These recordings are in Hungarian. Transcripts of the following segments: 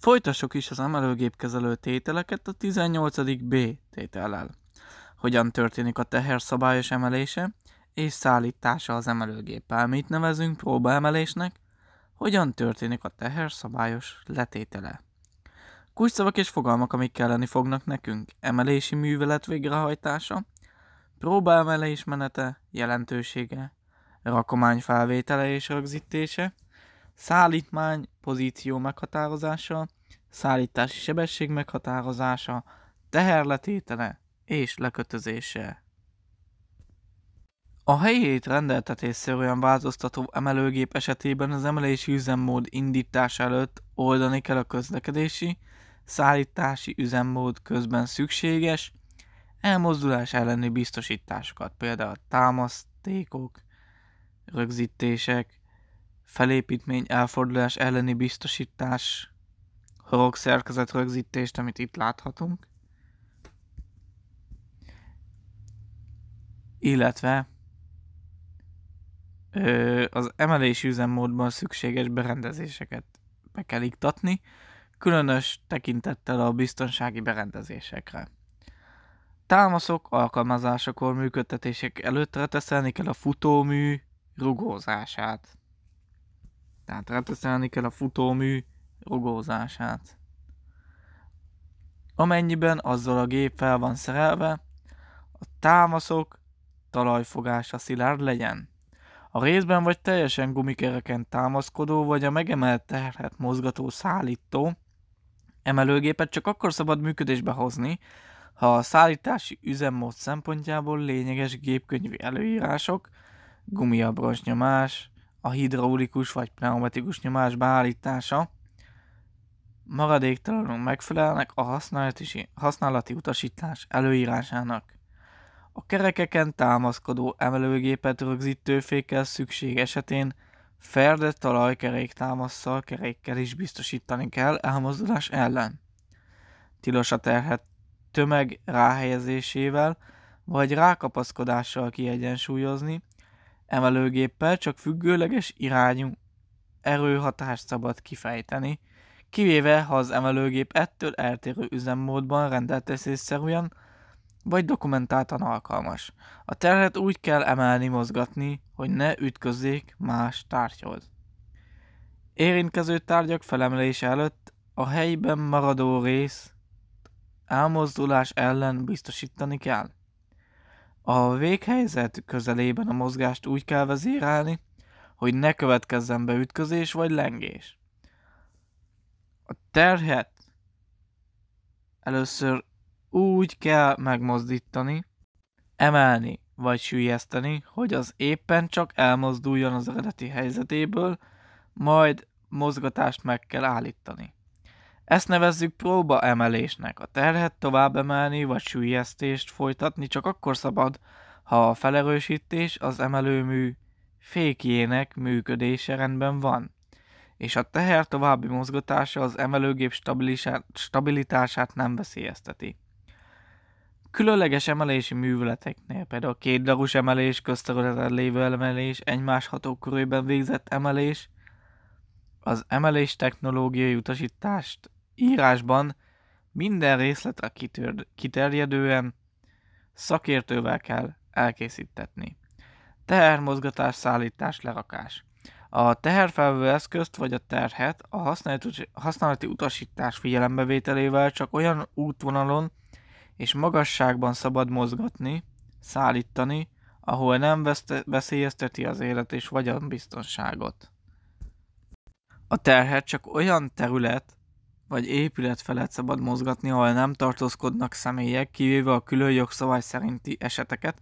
Folytassuk is az emelőgépkezelő tételeket a 18. B tétellel. Hogyan történik a teher szabályos emelése és szállítása az emelőgéppel? Mit nevezünk próbaemelésnek? Hogyan történik a teher szabályos letétele? Kulcsszavak és fogalmak, amik kelleni fognak nekünk. Emelési művelet végrehajtása, próbaemelés menete, jelentősége, rakomány felvétele és rögzítése, szállítmány pozíció meghatározása, szállítási sebesség meghatározása, teherletétele és lekötözése. A helyét rendeltetésszer olyan változtató emelőgép esetében az emelési üzemmód indítás előtt oldani kell a közlekedési, szállítási üzemmód közben szükséges elmozdulás elleni biztosításokat, például támasztékok, rögzítések, felépítmény elfordulás elleni biztosítás, horog szerkezet rögzítést, amit itt láthatunk, illetve ö, az emelési üzemmódban szükséges berendezéseket be kell iktatni, különös tekintettel a biztonsági berendezésekre. Támaszok alkalmazásakor működtetések előtt teszelni kell a futómű rugózását. Tehát reteszelni kell a futómű rugózását. Amennyiben azzal a gép fel van szerelve, a támaszok talajfogása szilárd legyen. A részben vagy teljesen gumikereken támaszkodó, vagy a megemelt terhet mozgató szállító emelőgépet csak akkor szabad működésbe hozni, ha a szállítási üzemmód szempontjából lényeges gépkönyvi előírások, gumiabroncsnyomás, a hidraulikus vagy pneumatikus nyomás beállítása maradéktalanul megfelelnek a használati, használati utasítás előírásának. A kerekeken támaszkodó emelőgépet rögzítő fékkel szükség esetén ferdett talajkerék támaszsal kerékkel is biztosítani kell elmozdulás ellen. Tilos a terhet tömeg ráhelyezésével vagy rákapaszkodással kiegyensúlyozni, emelőgéppel csak függőleges irányú erőhatást szabad kifejteni, kivéve ha az emelőgép ettől eltérő üzemmódban rendeltetésszerűen vagy dokumentáltan alkalmas. A terhet úgy kell emelni, mozgatni, hogy ne ütközzék más tárgyhoz. Érintkező tárgyak felemelése előtt a helyben maradó rész elmozdulás ellen biztosítani kell. A véghelyzet közelében a mozgást úgy kell vezérelni, hogy ne következzen be ütközés vagy lengés. A terhet először úgy kell megmozdítani, emelni vagy sűjeszteni, hogy az éppen csak elmozduljon az eredeti helyzetéből, majd mozgatást meg kell állítani. Ezt nevezzük próba-emelésnek. A terhet tovább emelni vagy sűjesztést folytatni csak akkor szabad, ha a felerősítés az emelőmű fékjének működése rendben van, és a teher további mozgatása az emelőgép stabilitását nem veszélyezteti. Különleges emelési műveleteknél, például két darus emelés, közterületen lévő emelés, egymás hatókörében végzett emelés, az emelés technológiai utasítást írásban minden részletre kitör, kiterjedően szakértővel kell elkészítetni. Tehermozgatás, szállítás, lerakás. A teherfelvő eszközt vagy a terhet a használati, utasítás figyelembevételével csak olyan útvonalon és magasságban szabad mozgatni, szállítani, ahol nem veszélyezteti az élet és biztonságot. A terhet csak olyan terület, vagy épület felett szabad mozgatni, ahol nem tartózkodnak személyek, kivéve a külön jogszabály szerinti eseteket,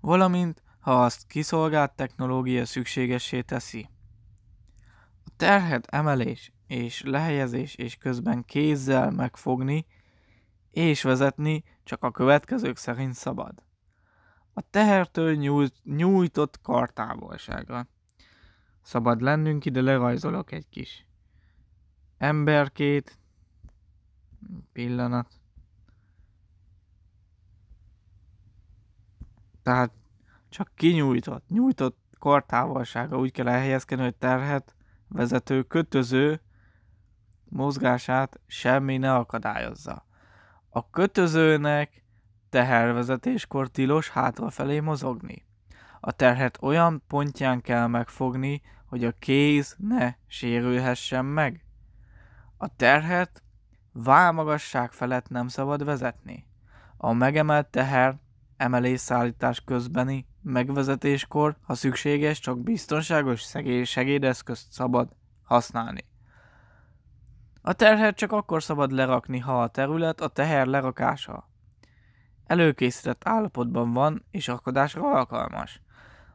valamint ha azt kiszolgált technológia szükségessé teszi. A terhet emelés és lehelyezés és közben kézzel megfogni és vezetni csak a következők szerint szabad. A tehertől nyújt, nyújtott kartávolságra. Szabad lennünk, ide lerajzolok egy kis emberkét, Pillanat. Tehát csak kinyújtott, nyújtott kartávolsága úgy kell elhelyezkedni, hogy terhet vezető kötöző mozgását semmi ne akadályozza. A kötözőnek tehervezetéskor tilos hátrafelé mozogni. A terhet olyan pontján kell megfogni, hogy a kéz ne sérülhessen meg. A terhet válmagasság felett nem szabad vezetni. A megemelt teher emelés szállítás közbeni megvezetéskor, ha szükséges, csak biztonságos segédeszközt szabad használni. A terhet csak akkor szabad lerakni, ha a terület a teher lerakása előkészített állapotban van és akadásra alkalmas.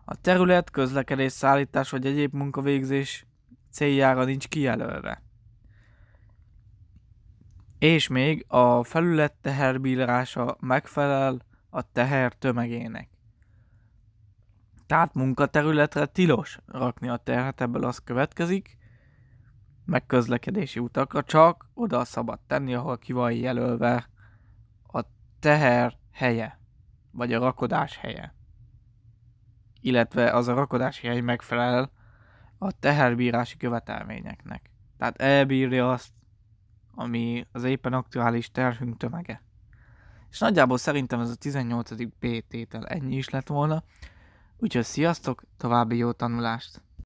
A terület, közlekedés, szállítás vagy egyéb munkavégzés céljára nincs kijelölve és még a felület teherbírása megfelel a teher tömegének. Tehát munkaterületre tilos rakni a terhet, ebből az következik, meg közlekedési utakra csak oda szabad tenni, ahol ki van jelölve a teher helye, vagy a rakodás helye. Illetve az a rakodási hely megfelel a teherbírási követelményeknek. Tehát elbírja azt ami az éppen aktuális terhünk tömege. És nagyjából szerintem ez a 18. B tétel ennyi is lett volna, úgyhogy sziasztok, további jó tanulást!